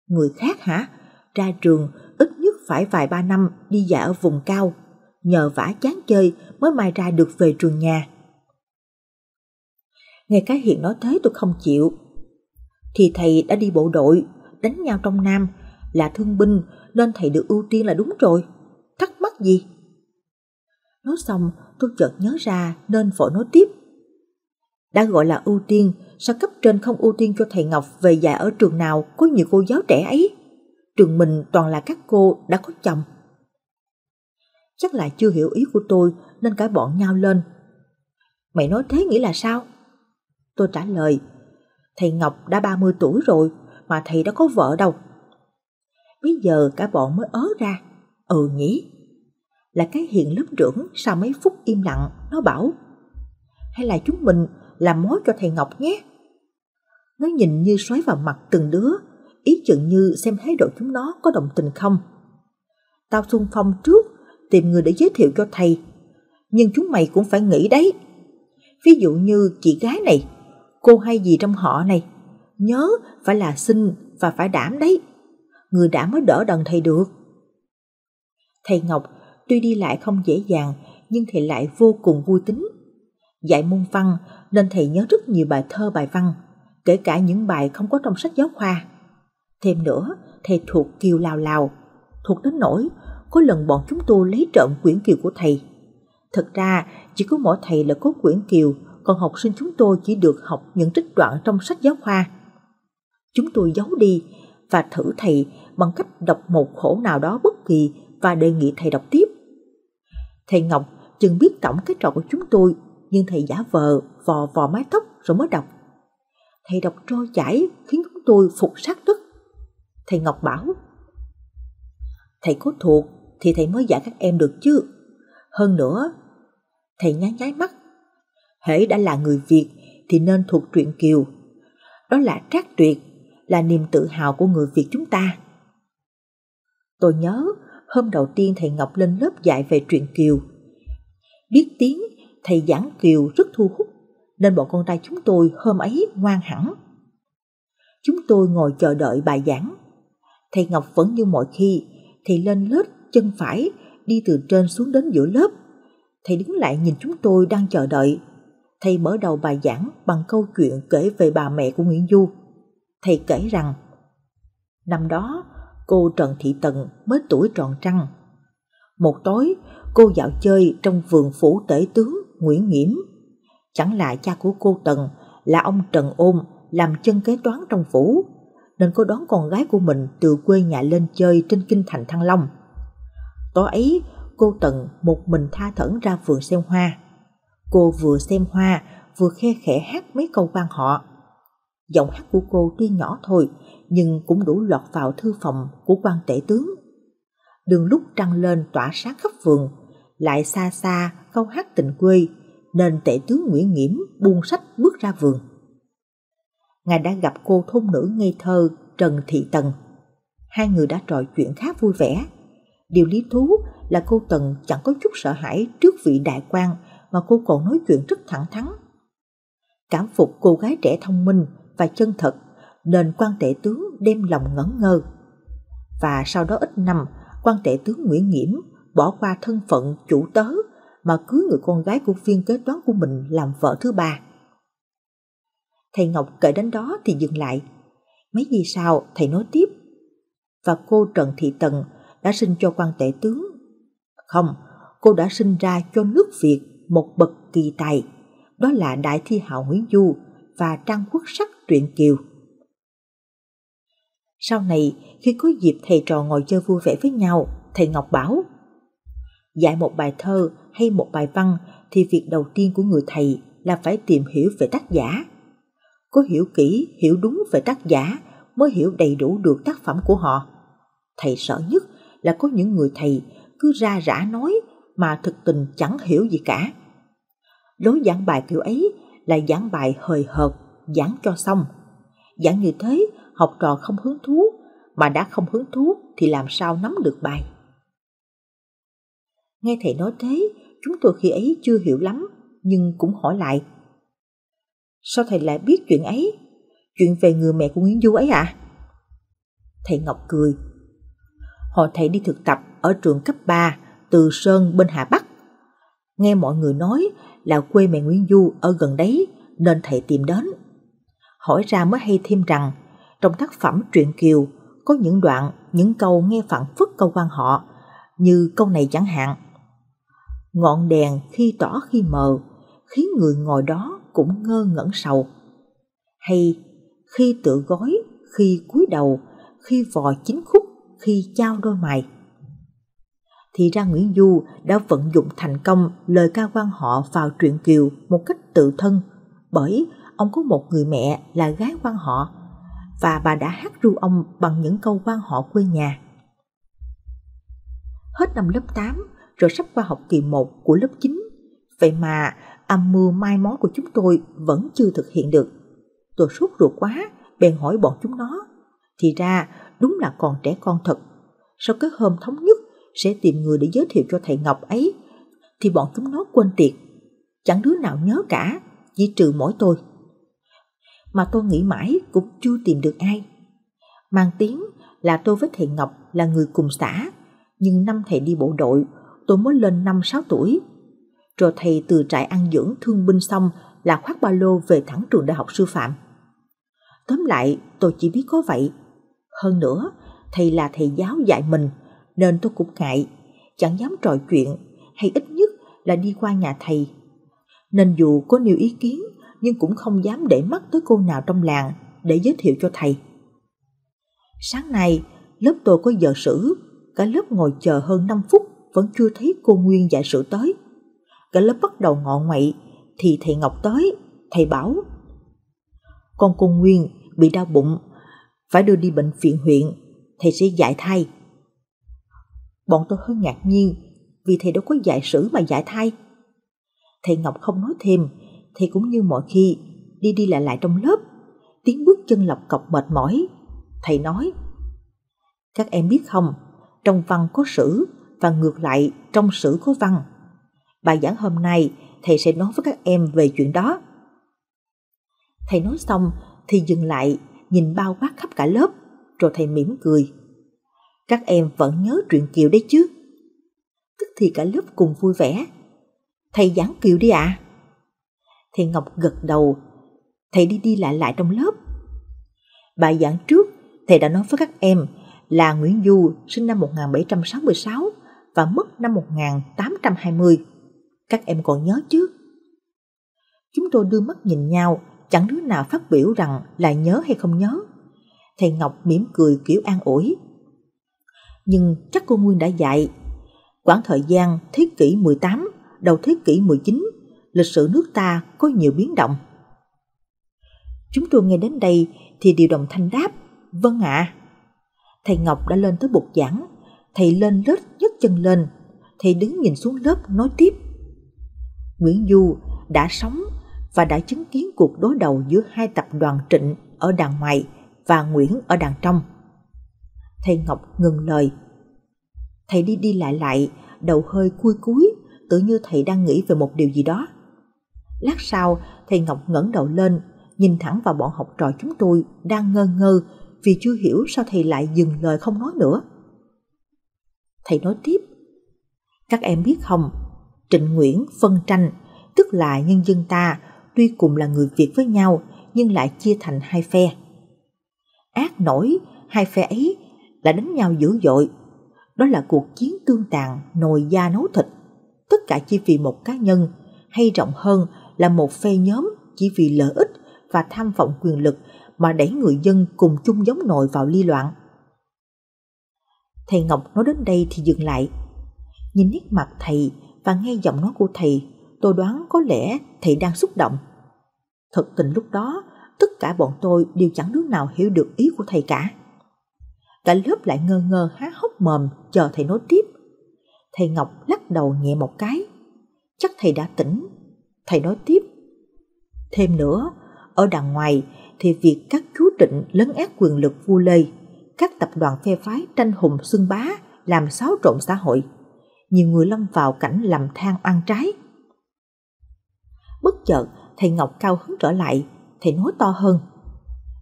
Người khác hả? Ra trường ít nhất phải vài ba năm đi dạy ở vùng cao. Nhờ vả chán chơi mới mai ra được về trường nhà. Nghe cái hiền nói thế tôi không chịu. Thì thầy đã đi bộ đội, đánh nhau trong Nam là thương binh nên thầy được ưu tiên là đúng rồi. Thắc mắc gì? Nói xong, tôi chợt nhớ ra nên vội nói tiếp. Đã gọi là ưu tiên, sao cấp trên không ưu tiên cho thầy Ngọc về dạy ở trường nào có nhiều cô giáo trẻ ấy? Trường mình toàn là các cô đã có chồng. Chắc là chưa hiểu ý của tôi nên cả bọn nhau lên. Mày nói thế nghĩa là sao? Tôi trả lời, thầy Ngọc đã 30 tuổi rồi mà thầy đã có vợ đâu bây giờ cả bọn mới ớ ra ừ nhỉ là cái hiện lớp trưởng sau mấy phút im lặng nó bảo hay là chúng mình làm mối cho thầy ngọc nhé nó nhìn như xoáy vào mặt từng đứa ý chừng như xem thái độ chúng nó có đồng tình không tao xung phong trước tìm người để giới thiệu cho thầy nhưng chúng mày cũng phải nghĩ đấy ví dụ như chị gái này cô hay gì trong họ này nhớ phải là xinh và phải đảm đấy người đã mới đỡ đần thầy được. Thầy Ngọc tuy đi lại không dễ dàng nhưng thầy lại vô cùng vui tính. Dạy môn văn nên thầy nhớ rất nhiều bài thơ bài văn, kể cả những bài không có trong sách giáo khoa. Thêm nữa, thầy thuộc Kiều Lào Lào, thuộc đến nỗi có lần bọn chúng tôi lấy trộm quyển Kiều của thầy. Thật ra, chỉ có mỗi thầy là có quyển Kiều, còn học sinh chúng tôi chỉ được học những trích đoạn trong sách giáo khoa. Chúng tôi giấu đi và thử thầy bằng cách đọc một khổ nào đó bất kỳ và đề nghị thầy đọc tiếp. Thầy Ngọc chừng biết tổng cái trò của chúng tôi, nhưng thầy giả vờ vò vò mái tóc rồi mới đọc. Thầy đọc trôi chảy khiến chúng tôi phục sát tức. Thầy Ngọc bảo, thầy có thuộc thì thầy mới dạy các em được chứ. Hơn nữa, thầy nháy nháy mắt. Hễ đã là người Việt thì nên thuộc truyện Kiều. Đó là trác tuyệt là niềm tự hào của người Việt chúng ta. Tôi nhớ hôm đầu tiên thầy Ngọc lên lớp dạy về truyện Kiều. Biết tiếng thầy giảng Kiều rất thu hút nên bọn con trai chúng tôi hôm ấy ngoan hẳn. Chúng tôi ngồi chờ đợi bài giảng. Thầy Ngọc vẫn như mọi khi, thầy lên lớp chân phải đi từ trên xuống đến giữa lớp. Thầy đứng lại nhìn chúng tôi đang chờ đợi. Thầy mở đầu bài giảng bằng câu chuyện kể về bà mẹ của Nguyễn Du Thầy kể rằng, năm đó cô Trần Thị Tần mới tuổi tròn trăng. Một tối, cô dạo chơi trong vườn phủ tể tướng Nguyễn Nghiễm. Chẳng là cha của cô Tần là ông Trần Ôm làm chân kế toán trong phủ, nên cô đón con gái của mình từ quê nhà lên chơi trên kinh thành Thăng Long. Tối ấy, cô Tần một mình tha thẩn ra vườn xem hoa. Cô vừa xem hoa, vừa khe khẽ hát mấy câu quan họ giọng hát của cô tuy nhỏ thôi nhưng cũng đủ lọt vào thư phòng của quan tể tướng. Đường lúc trăng lên tỏa sáng khắp vườn, lại xa xa câu hát tình quê, nên tể tướng Nguyễn Nghiễm buông sách bước ra vườn. Ngài đã gặp cô thôn nữ ngây thơ Trần Thị Tần. Hai người đã trò chuyện khá vui vẻ. Điều lý thú là cô Tần chẳng có chút sợ hãi trước vị đại quan mà cô còn nói chuyện rất thẳng thắn. Cảm phục cô gái trẻ thông minh và chân thật nên quan tể tướng đem lòng ngẩn ngơ. Và sau đó ít năm, quan tể tướng Nguyễn Nghiễm bỏ qua thân phận chủ tớ mà cưới người con gái của viên kế toán của mình làm vợ thứ ba. Thầy Ngọc kể đến đó thì dừng lại. Mấy gì sau, thầy nói tiếp. Và cô Trần Thị Tần đã sinh cho quan tể tướng. Không, cô đã sinh ra cho nước Việt một bậc kỳ tài. Đó là Đại Thi hào Nguyễn Du và Trang Quốc Sắc truyện kiều. Sau này, khi có dịp thầy trò ngồi chơi vui vẻ với nhau, thầy Ngọc bảo Dạy một bài thơ hay một bài văn thì việc đầu tiên của người thầy là phải tìm hiểu về tác giả. Có hiểu kỹ, hiểu đúng về tác giả mới hiểu đầy đủ được tác phẩm của họ. Thầy sợ nhất là có những người thầy cứ ra rã nói mà thực tình chẳng hiểu gì cả. Lối giảng bài kiểu ấy là giảng bài hời hợt, giảng cho xong. Giảng như thế, học trò không hứng thú, mà đã không hứng thú thì làm sao nắm được bài. Nghe thầy nói thế, chúng tôi khi ấy chưa hiểu lắm, nhưng cũng hỏi lại. Sao thầy lại biết chuyện ấy? Chuyện về người mẹ của Nguyễn Du ấy à? Thầy Ngọc cười. Hồi thầy đi thực tập ở trường cấp 3, từ Sơn bên Hà Bắc. Nghe mọi người nói là quê mẹ Nguyễn Du ở gần đấy, nên thầy tìm đến. Hỏi ra mới hay thêm rằng, trong tác phẩm Truyện Kiều, có những đoạn, những câu nghe phản phức câu quan họ, như câu này chẳng hạn. Ngọn đèn khi tỏ khi mờ, khiến người ngồi đó cũng ngơ ngẩn sầu. Hay khi tự gói, khi cúi đầu, khi vò chín khúc, khi trao đôi mày. Thì ra Nguyễn Du đã vận dụng thành công lời ca quan họ vào truyện Kiều một cách tự thân, bởi ông có một người mẹ là gái quan họ và bà đã hát ru ông bằng những câu quan họ quê nhà. Hết năm lớp 8 rồi sắp qua học kỳ 1 của lớp 9, vậy mà âm mưu mai mối của chúng tôi vẫn chưa thực hiện được. Tôi sốt ruột quá, bèn hỏi bọn chúng nó. Thì ra đúng là còn trẻ con thật. Sau cái hôm thống nhất sẽ tìm người để giới thiệu cho thầy Ngọc ấy, thì bọn chúng nó quên tiệt. Chẳng đứa nào nhớ cả, chỉ trừ mỗi tôi mà tôi nghĩ mãi cũng chưa tìm được ai. Mang tiếng là tôi với thầy Ngọc là người cùng xã, nhưng năm thầy đi bộ đội, tôi mới lên năm 6 tuổi. Rồi thầy từ trại ăn dưỡng thương binh xong là khoác ba lô về thẳng trường đại học sư phạm. Tóm lại, tôi chỉ biết có vậy. Hơn nữa, thầy là thầy giáo dạy mình, nên tôi cũng ngại, chẳng dám trò chuyện hay ít nhất là đi qua nhà thầy. Nên dù có nhiều ý kiến nhưng cũng không dám để mắt tới cô nào trong làng để giới thiệu cho thầy. Sáng nay, lớp tôi có giờ sử, cả lớp ngồi chờ hơn 5 phút vẫn chưa thấy cô Nguyên dạy sử tới. Cả lớp bắt đầu ngọ ngoậy, thì thầy Ngọc tới, thầy bảo. Con cô Nguyên bị đau bụng, phải đưa đi bệnh viện huyện, thầy sẽ dạy thay Bọn tôi hơi ngạc nhiên vì thầy đâu có dạy sử mà dạy thay Thầy Ngọc không nói thêm thì cũng như mọi khi, đi đi lại lại trong lớp, tiếng bước chân lọc cọc mệt mỏi. Thầy nói, các em biết không, trong văn có sử và ngược lại trong sử có văn. Bài giảng hôm nay thầy sẽ nói với các em về chuyện đó. Thầy nói xong thì dừng lại, nhìn bao quát khắp cả lớp, rồi thầy mỉm cười. Các em vẫn nhớ truyện Kiều đấy chứ? Tức thì cả lớp cùng vui vẻ. Thầy giảng Kiều đi ạ. À. Thầy Ngọc gật đầu. Thầy đi đi lại lại trong lớp. Bài giảng trước, thầy đã nói với các em là Nguyễn Du sinh năm 1766 và mất năm 1820. Các em còn nhớ chứ? Chúng tôi đưa mắt nhìn nhau, chẳng đứa nào phát biểu rằng là nhớ hay không nhớ. Thầy Ngọc mỉm cười kiểu an ủi. Nhưng chắc cô Nguyên đã dạy. Quãng thời gian thế kỷ 18, đầu thế kỷ 19 lịch sử nước ta có nhiều biến động. Chúng tôi nghe đến đây thì điều đồng thanh đáp, vâng ạ. À. Thầy Ngọc đã lên tới bục giảng, thầy lên lớp nhấc chân lên, thầy đứng nhìn xuống lớp nói tiếp. Nguyễn Du đã sống và đã chứng kiến cuộc đối đầu giữa hai tập đoàn Trịnh ở đàng ngoài và Nguyễn ở đàng trong. Thầy Ngọc ngừng lời. Thầy đi đi lại lại, đầu hơi cúi cúi, tự như thầy đang nghĩ về một điều gì đó. Lát sau, thầy Ngọc ngẩng đầu lên, nhìn thẳng vào bọn học trò chúng tôi đang ngơ ngơ vì chưa hiểu sao thầy lại dừng lời không nói nữa. Thầy nói tiếp, các em biết không, Trịnh Nguyễn phân tranh, tức là nhân dân ta, tuy cùng là người Việt với nhau nhưng lại chia thành hai phe. Ác nổi, hai phe ấy là đánh nhau dữ dội. Đó là cuộc chiến tương tàn, nồi da nấu thịt, tất cả chỉ vì một cá nhân, hay rộng hơn là một phe nhóm chỉ vì lợi ích và tham vọng quyền lực mà đẩy người dân cùng chung giống nội vào ly loạn. Thầy Ngọc nói đến đây thì dừng lại. Nhìn nét mặt thầy và nghe giọng nói của thầy, tôi đoán có lẽ thầy đang xúc động. Thật tình lúc đó, tất cả bọn tôi đều chẳng đứa nào hiểu được ý của thầy cả. Cả lớp lại ngơ ngơ há hốc mồm chờ thầy nói tiếp. Thầy Ngọc lắc đầu nhẹ một cái. Chắc thầy đã tỉnh Thầy nói tiếp, thêm nữa, ở đằng ngoài thì việc các chú định lấn át quyền lực vua Lê, các tập đoàn phe phái tranh hùng xưng bá làm xáo trộn xã hội, nhiều người lâm vào cảnh làm than oan trái. Bất chợt, thầy Ngọc cao hứng trở lại, thầy nói to hơn.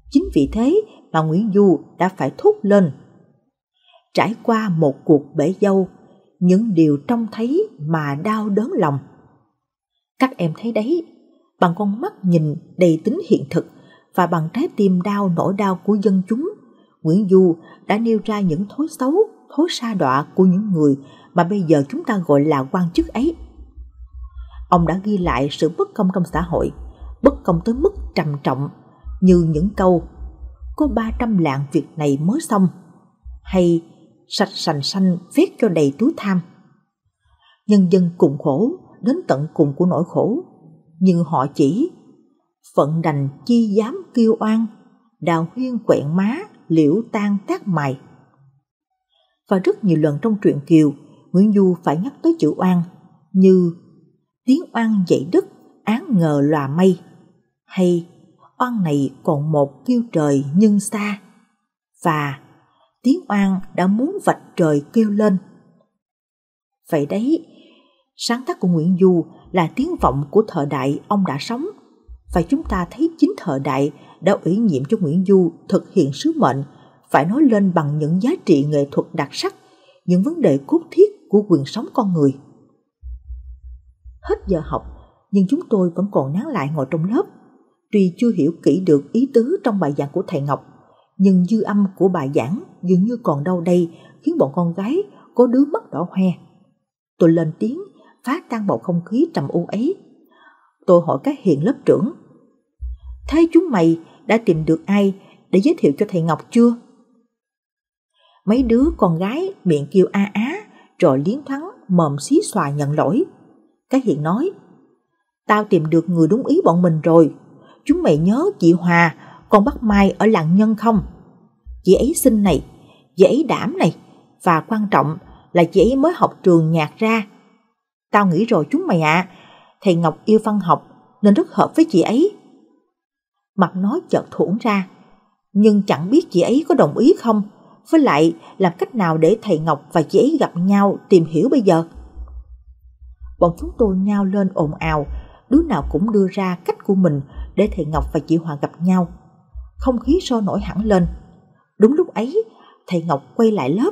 Chính vì thế mà Nguyễn Du đã phải thốt lên. Trải qua một cuộc bể dâu, những điều trông thấy mà đau đớn lòng các em thấy đấy, bằng con mắt nhìn đầy tính hiện thực và bằng trái tim đau nỗi đau của dân chúng, Nguyễn Du đã nêu ra những thối xấu, thối sa đọa của những người mà bây giờ chúng ta gọi là quan chức ấy. Ông đã ghi lại sự bất công trong xã hội, bất công tới mức trầm trọng như những câu có 300 lạng việc này mới xong hay sạch sành xanh viết cho đầy túi tham. Nhân dân cùng khổ đến tận cùng của nỗi khổ nhưng họ chỉ phận đành chi dám kêu oan đào huyên quẹn má liễu tan tác mày và rất nhiều lần trong truyện kiều nguyễn du phải nhắc tới chữ oan như tiếng oan dậy đất án ngờ lòa mây hay oan này còn một kêu trời nhân xa và tiếng oan đã muốn vạch trời kêu lên vậy đấy sáng tác của Nguyễn Du là tiếng vọng của thợ đại ông đã sống và chúng ta thấy chính thợ đại đã ủy nhiệm cho Nguyễn Du thực hiện sứ mệnh phải nói lên bằng những giá trị nghệ thuật đặc sắc, những vấn đề cốt thiết của quyền sống con người. Hết giờ học, nhưng chúng tôi vẫn còn nán lại ngồi trong lớp. Tuy chưa hiểu kỹ được ý tứ trong bài giảng của thầy Ngọc, nhưng dư âm của bài giảng dường như còn đâu đây khiến bọn con gái có đứa mắt đỏ hoe. Tôi lên tiếng phát tan bầu không khí trầm u ấy. Tôi hỏi các hiện lớp trưởng, thế chúng mày đã tìm được ai để giới thiệu cho thầy Ngọc chưa? Mấy đứa con gái miệng kêu a á, rồi liến thoáng mồm xí xòa nhận lỗi. Các hiện nói, tao tìm được người đúng ý bọn mình rồi. Chúng mày nhớ chị Hòa, con bắt Mai ở làng nhân không? Chị ấy xinh này, chị đảm này, và quan trọng là chị ấy mới học trường nhạc ra Tao nghĩ rồi chúng mày ạ. À. Thầy Ngọc yêu văn học nên rất hợp với chị ấy. Mặt nói chợt thủng ra. Nhưng chẳng biết chị ấy có đồng ý không? Với lại làm cách nào để thầy Ngọc và chị ấy gặp nhau tìm hiểu bây giờ? Bọn chúng tôi nhao lên ồn ào, đứa nào cũng đưa ra cách của mình để thầy Ngọc và chị Hòa gặp nhau. Không khí so nổi hẳn lên. Đúng lúc ấy, thầy Ngọc quay lại lớp.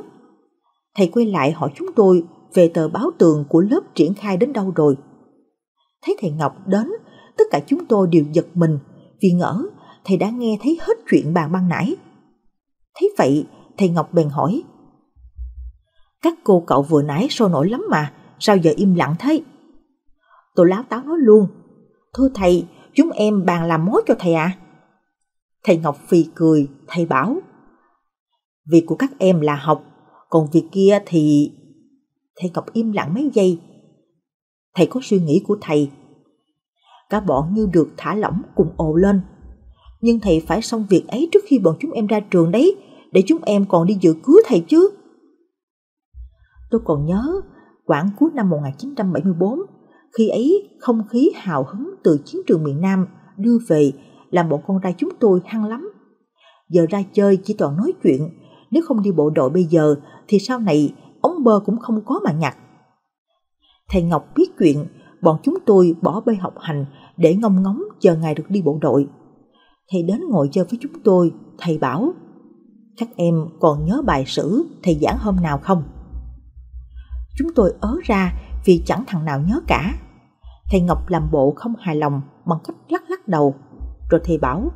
Thầy quay lại hỏi chúng tôi về tờ báo tường của lớp triển khai đến đâu rồi. Thấy thầy Ngọc đến, tất cả chúng tôi đều giật mình vì ngỡ thầy đã nghe thấy hết chuyện bàn ban nãy. Thấy vậy, thầy Ngọc bèn hỏi. Các cô cậu vừa nãy sôi nổi lắm mà, sao giờ im lặng thế? Tôi láo táo nói luôn. Thưa thầy, chúng em bàn làm mối cho thầy à? Thầy Ngọc phì cười, thầy bảo. Việc của các em là học, còn việc kia thì Thầy Ngọc im lặng mấy giây. Thầy có suy nghĩ của thầy. Cả bọn như được thả lỏng cùng ồ lên. Nhưng thầy phải xong việc ấy trước khi bọn chúng em ra trường đấy, để chúng em còn đi dự cưới thầy chứ. Tôi còn nhớ, khoảng cuối năm 1974, khi ấy không khí hào hứng từ chiến trường miền Nam đưa về làm bọn con trai chúng tôi hăng lắm. Giờ ra chơi chỉ toàn nói chuyện, nếu không đi bộ đội bây giờ thì sau này ống bơ cũng không có mà nhặt. Thầy Ngọc biết chuyện, bọn chúng tôi bỏ bê học hành để ngông ngóng chờ ngày được đi bộ đội. Thầy đến ngồi chơi với chúng tôi, thầy bảo, các em còn nhớ bài sử thầy giảng hôm nào không? Chúng tôi ớ ra vì chẳng thằng nào nhớ cả. Thầy Ngọc làm bộ không hài lòng bằng cách lắc lắc đầu, rồi thầy bảo,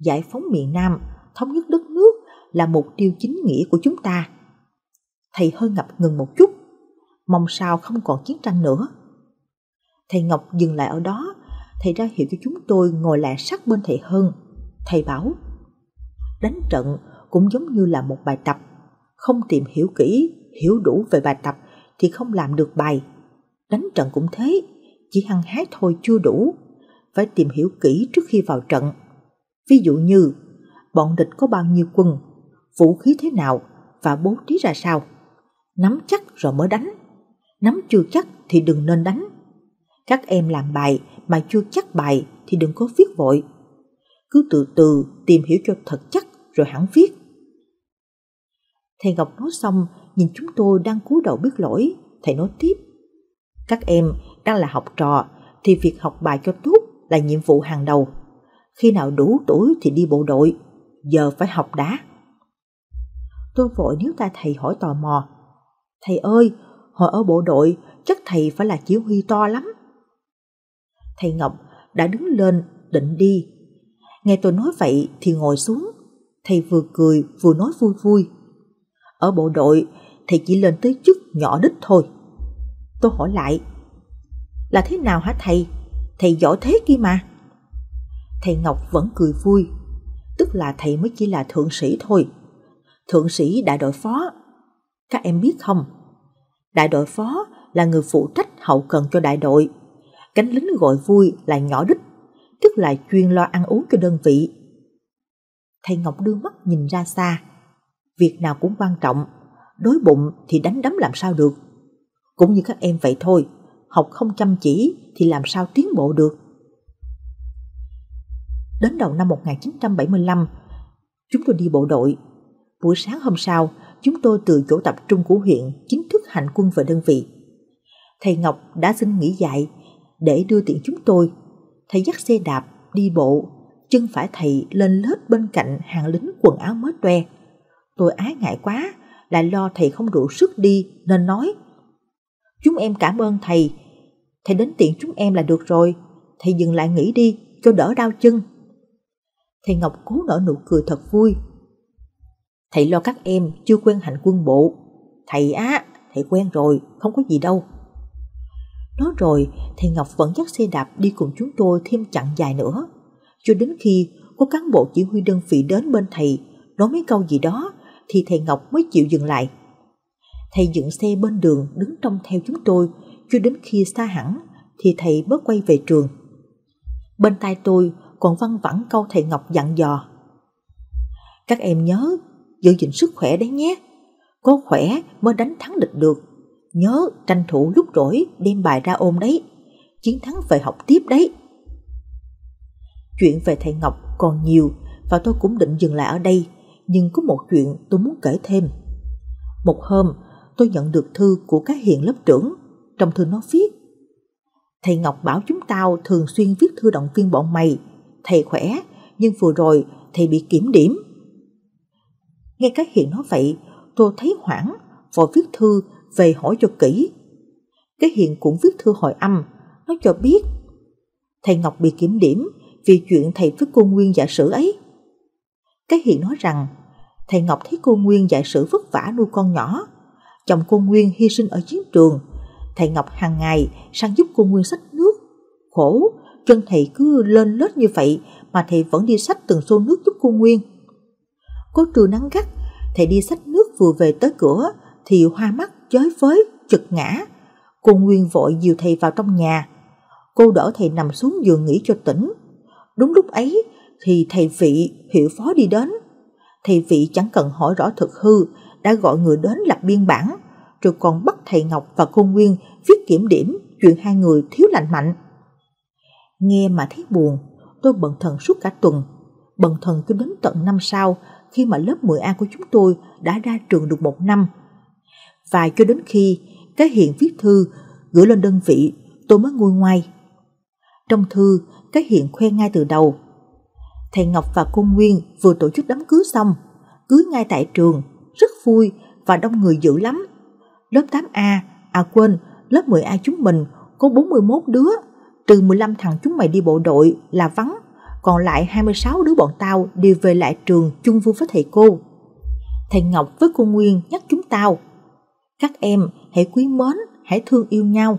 giải phóng miền Nam, thống nhất đất nước là mục tiêu chính nghĩa của chúng ta thầy hơi ngập ngừng một chút, mong sao không còn chiến tranh nữa. Thầy Ngọc dừng lại ở đó, thầy ra hiệu cho chúng tôi ngồi lại sát bên thầy hơn. Thầy bảo, đánh trận cũng giống như là một bài tập, không tìm hiểu kỹ, hiểu đủ về bài tập thì không làm được bài. Đánh trận cũng thế, chỉ hăng hái thôi chưa đủ, phải tìm hiểu kỹ trước khi vào trận. Ví dụ như, bọn địch có bao nhiêu quân, vũ khí thế nào và bố trí ra sao nắm chắc rồi mới đánh. Nắm chưa chắc thì đừng nên đánh. Các em làm bài mà chưa chắc bài thì đừng có viết vội. Cứ từ từ tìm hiểu cho thật chắc rồi hẳn viết. Thầy Ngọc nói xong, nhìn chúng tôi đang cúi đầu biết lỗi, thầy nói tiếp. Các em đang là học trò thì việc học bài cho tốt là nhiệm vụ hàng đầu. Khi nào đủ tuổi thì đi bộ đội, giờ phải học đã. Tôi vội nếu tay thầy hỏi tò mò. Thầy ơi, hồi ở bộ đội chắc thầy phải là chỉ huy to lắm. Thầy Ngọc đã đứng lên định đi. Nghe tôi nói vậy thì ngồi xuống. Thầy vừa cười vừa nói vui vui. Ở bộ đội thầy chỉ lên tới chức nhỏ đích thôi. Tôi hỏi lại. Là thế nào hả thầy? Thầy giỏi thế kia mà. Thầy Ngọc vẫn cười vui. Tức là thầy mới chỉ là thượng sĩ thôi. Thượng sĩ đại đội phó các em biết không? Đại đội phó là người phụ trách hậu cần cho đại đội. Cánh lính gọi vui là nhỏ đích, tức là chuyên lo ăn uống cho đơn vị. Thầy Ngọc đưa mắt nhìn ra xa. Việc nào cũng quan trọng, đối bụng thì đánh đấm làm sao được. Cũng như các em vậy thôi, học không chăm chỉ thì làm sao tiến bộ được. Đến đầu năm 1975, chúng tôi đi bộ đội. Buổi sáng hôm sau, chúng tôi từ chỗ tập trung của huyện chính thức hành quân về đơn vị. Thầy Ngọc đã xin nghỉ dạy để đưa tiện chúng tôi. Thầy dắt xe đạp, đi bộ, chân phải thầy lên lết bên cạnh hàng lính quần áo mới toe. Tôi ái ngại quá, lại lo thầy không đủ sức đi nên nói. Chúng em cảm ơn thầy, thầy đến tiện chúng em là được rồi, thầy dừng lại nghỉ đi cho đỡ đau chân. Thầy Ngọc cố nở nụ cười thật vui Thầy lo các em chưa quen hành quân bộ. Thầy á, thầy quen rồi, không có gì đâu. Nói rồi, thầy Ngọc vẫn dắt xe đạp đi cùng chúng tôi thêm chặng dài nữa. Cho đến khi có cán bộ chỉ huy đơn vị đến bên thầy, nói mấy câu gì đó, thì thầy Ngọc mới chịu dừng lại. Thầy dựng xe bên đường đứng trông theo chúng tôi, cho đến khi xa hẳn, thì thầy bớt quay về trường. Bên tai tôi còn văng vẳng câu thầy Ngọc dặn dò. Các em nhớ giữ gìn sức khỏe đấy nhé. Có khỏe mới đánh thắng địch được. Nhớ tranh thủ lúc rỗi đem bài ra ôm đấy. Chiến thắng về học tiếp đấy. Chuyện về thầy Ngọc còn nhiều và tôi cũng định dừng lại ở đây. Nhưng có một chuyện tôi muốn kể thêm. Một hôm, tôi nhận được thư của các hiền lớp trưởng. Trong thư nó viết Thầy Ngọc bảo chúng tao thường xuyên viết thư động viên bọn mày. Thầy khỏe, nhưng vừa rồi thầy bị kiểm điểm Nghe cái Hiền nói vậy, tôi thấy hoảng, vội viết thư về hỏi cho kỹ. Cái Hiền cũng viết thư hỏi âm, nói cho biết. Thầy Ngọc bị kiểm điểm vì chuyện thầy với cô Nguyên giả sử ấy. Cái Hiền nói rằng, thầy Ngọc thấy cô Nguyên giả sử vất vả nuôi con nhỏ. Chồng cô Nguyên hy sinh ở chiến trường. Thầy Ngọc hàng ngày sang giúp cô Nguyên sách nước. Khổ, chân thầy cứ lên lết như vậy mà thầy vẫn đi sách từng xô nước giúp cô Nguyên có trưa nắng gắt thầy đi xách nước vừa về tới cửa thì hoa mắt chói với chực ngã cô nguyên vội dìu thầy vào trong nhà cô đỡ thầy nằm xuống giường nghỉ cho tỉnh đúng lúc ấy thì thầy vị hiệu phó đi đến thầy vị chẳng cần hỏi rõ thực hư đã gọi người đến lập biên bản rồi còn bắt thầy ngọc và cô nguyên viết kiểm điểm chuyện hai người thiếu lành mạnh nghe mà thấy buồn tôi bận thần suốt cả tuần bận thần cứ đến tận năm sau khi mà lớp 10A của chúng tôi đã ra trường được một năm. Và cho đến khi cái hiện viết thư gửi lên đơn vị, tôi mới nguôi ngoai. Trong thư, cái hiện khoe ngay từ đầu. Thầy Ngọc và cô Nguyên vừa tổ chức đám cưới xong, cưới ngay tại trường, rất vui và đông người dữ lắm. Lớp 8A, à quên, lớp 10A chúng mình có 41 đứa, trừ 15 thằng chúng mày đi bộ đội là vắng còn lại 26 đứa bọn tao đều về lại trường chung vui với thầy cô. Thầy Ngọc với cô Nguyên nhắc chúng tao, các em hãy quý mến, hãy thương yêu nhau,